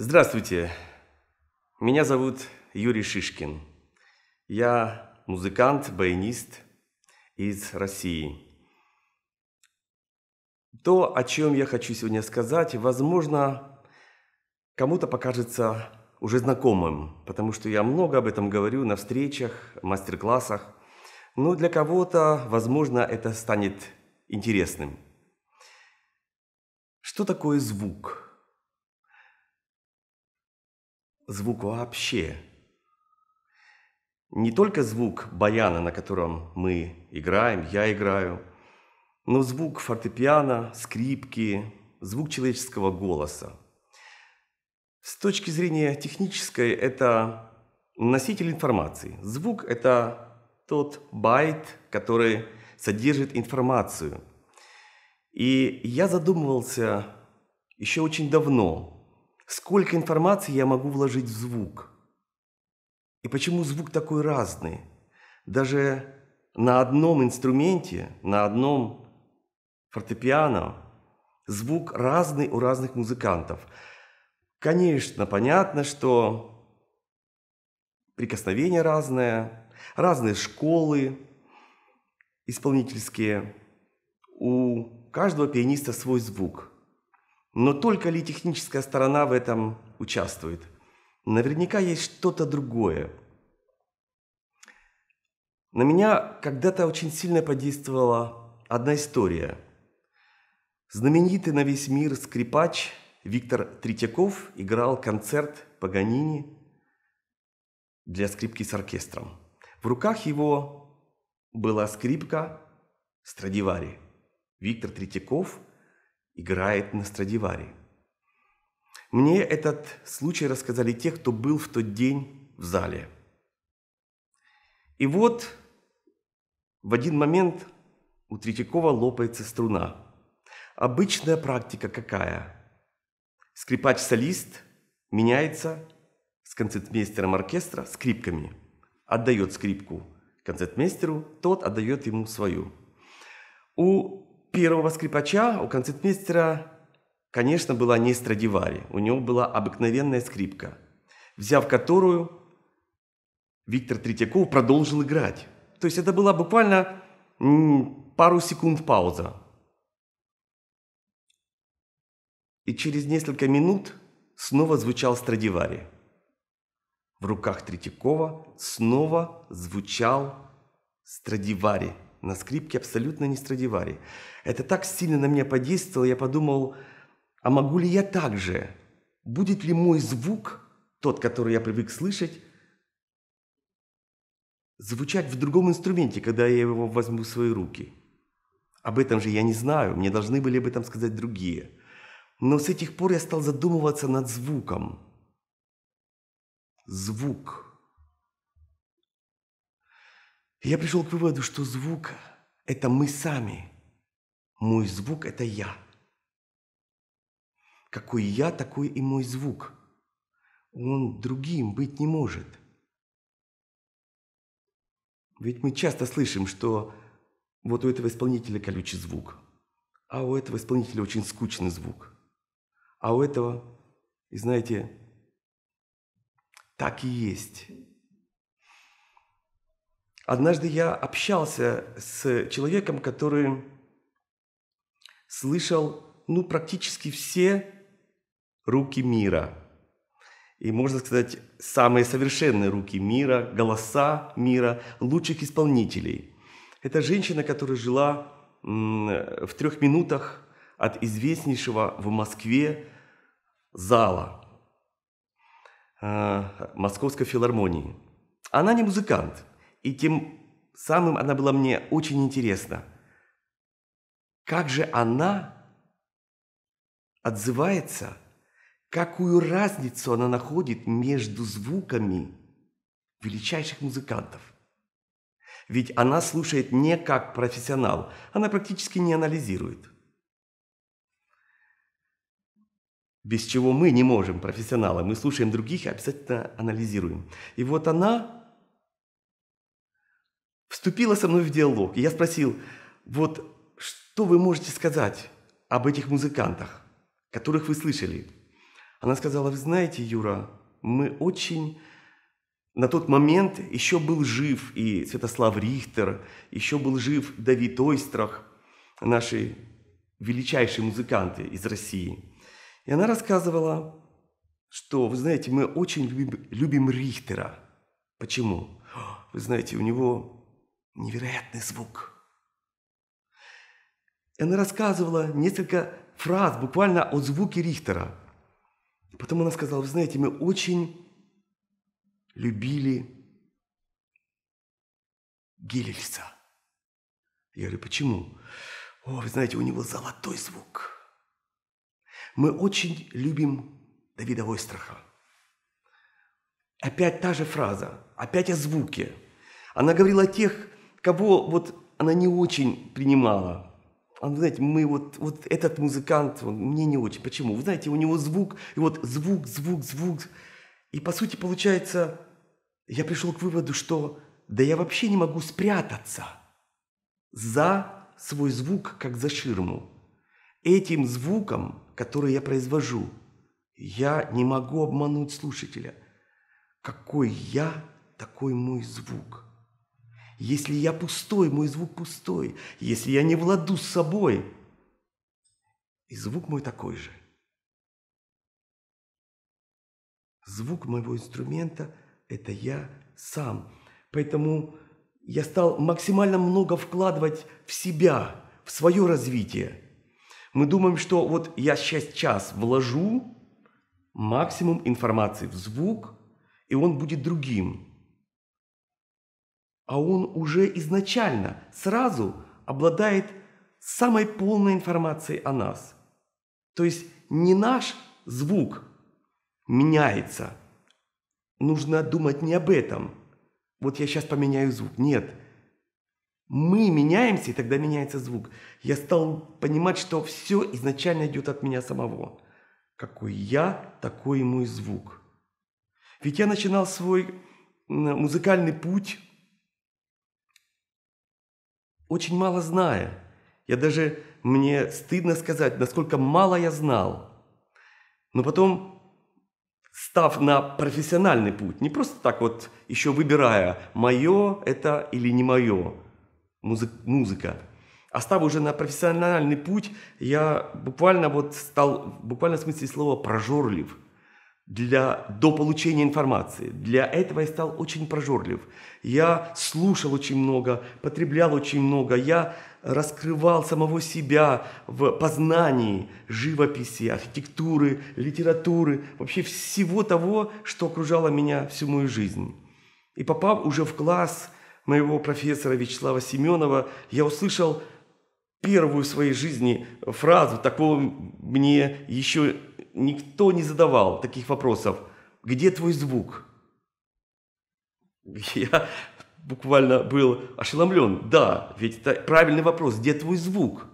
Здравствуйте, меня зовут Юрий Шишкин. Я музыкант, баянист из России. То, о чем я хочу сегодня сказать, возможно, кому-то покажется уже знакомым, потому что я много об этом говорю на встречах, мастер-классах. Но для кого-то, возможно, это станет интересным. Что такое звук? Звук звук вообще. Не только звук баяна, на котором мы играем, я играю, но звук фортепиано, скрипки, звук человеческого голоса. С точки зрения технической, это носитель информации. Звук – это тот байт, который содержит информацию. И я задумывался еще очень давно, Сколько информации я могу вложить в звук? И почему звук такой разный? Даже на одном инструменте, на одном фортепиано звук разный у разных музыкантов. Конечно, понятно, что прикосновения разные, разные школы исполнительские. У каждого пианиста свой звук – но только ли техническая сторона в этом участвует? Наверняка есть что-то другое. На меня когда-то очень сильно подействовала одна история. Знаменитый на весь мир скрипач Виктор Третьяков играл концерт Паганини для скрипки с оркестром. В руках его была скрипка Страдивари. Виктор Третьяков играет на Страдивари. Мне этот случай рассказали те, кто был в тот день в зале. И вот в один момент у Третьякова лопается струна. Обычная практика какая? Скрипач-солист меняется с концертмейстером оркестра скрипками. Отдает скрипку концертмейстеру, тот отдает ему свою. У первого скрипача, у концертмейстера, конечно, была не Страдивари. У него была обыкновенная скрипка, взяв которую Виктор Третьяков продолжил играть. То есть это была буквально пару секунд пауза. И через несколько минут снова звучал Страдивари. В руках Третьякова снова звучал Страдивари на скрипке, абсолютно не Страдивари. Это так сильно на меня подействовало, я подумал, а могу ли я так же? Будет ли мой звук, тот, который я привык слышать, звучать в другом инструменте, когда я его возьму в свои руки? Об этом же я не знаю, мне должны были об этом сказать другие. Но с этих пор я стал задумываться над звуком. Звук. Я пришел к выводу, что звук – это мы сами. Мой звук – это я. Какой я, такой и мой звук. Он другим быть не может. Ведь мы часто слышим, что вот у этого исполнителя колючий звук, а у этого исполнителя очень скучный звук, а у этого, и знаете, так и есть. Однажды я общался с человеком, который слышал, ну, практически все руки мира. И, можно сказать, самые совершенные руки мира, голоса мира, лучших исполнителей. Это женщина, которая жила в трех минутах от известнейшего в Москве зала э, Московской филармонии. Она не музыкант, и тем самым она была мне очень интересна. Как же она отзывается, какую разницу она находит между звуками величайших музыкантов. Ведь она слушает не как профессионал, она практически не анализирует. Без чего мы не можем, профессионалы, мы слушаем других и обязательно анализируем. И вот она вступила со мной в диалог. И я спросил, вот что вы можете сказать об этих музыкантах, которых вы слышали? Она сказала, вы знаете, Юра, мы очень... На тот момент еще был жив и Святослав Рихтер, еще был жив Давид Ойстрах, наши величайшие музыканты из России. И она рассказывала, что, вы знаете, мы очень любим, любим Рихтера. Почему? Вы знаете, у него Невероятный звук. Она рассказывала несколько фраз буквально о звуке Рихтера. Потом она сказала, вы знаете, мы очень любили Гиллельса. Я говорю, почему? О, вы знаете, у него золотой звук. Мы очень любим Давида Войстраха. Опять та же фраза, опять о звуке. Она говорила о тех кого вот она не очень принимала. она вы знаете, мы вот, вот этот музыкант, он мне не очень. Почему? Вы знаете, у него звук, и вот звук, звук, звук. И по сути получается, я пришел к выводу, что да я вообще не могу спрятаться за свой звук, как за ширму. Этим звуком, который я произвожу, я не могу обмануть слушателя. Какой я, такой мой звук – если я пустой, мой звук пустой. Если я не владу с собой. И звук мой такой же. Звук моего инструмента – это я сам. Поэтому я стал максимально много вкладывать в себя, в свое развитие. Мы думаем, что вот я сейчас час вложу максимум информации в звук, и он будет другим – а он уже изначально, сразу обладает самой полной информацией о нас. То есть не наш звук меняется. Нужно думать не об этом. Вот я сейчас поменяю звук. Нет. Мы меняемся, и тогда меняется звук. Я стал понимать, что все изначально идет от меня самого. Какой я, такой и мой звук. Ведь я начинал свой музыкальный путь очень мало зная. Я даже, мне стыдно сказать, насколько мало я знал. Но потом, став на профессиональный путь, не просто так вот еще выбирая, мое это или не мое музы- музыка, а став уже на профессиональный путь, я буквально вот стал, буквально в смысле слова, прожорлив – для, до получения информации. Для этого я стал очень прожорлив. Я слушал очень много, потреблял очень много. Я раскрывал самого себя в познании живописи, архитектуры, литературы, вообще всего того, что окружало меня всю мою жизнь. И попав уже в класс моего профессора Вячеслава Семенова, я услышал первую в своей жизни фразу, такого мне еще никто не задавал таких вопросов. Где твой звук? Я буквально был ошеломлен. Да, ведь это правильный вопрос. Где твой звук?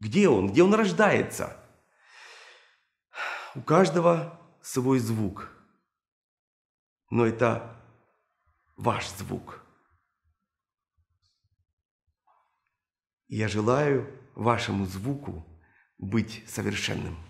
Где он? Где он рождается? У каждого свой звук. Но это ваш звук. Я желаю вашему звуку быть совершенным.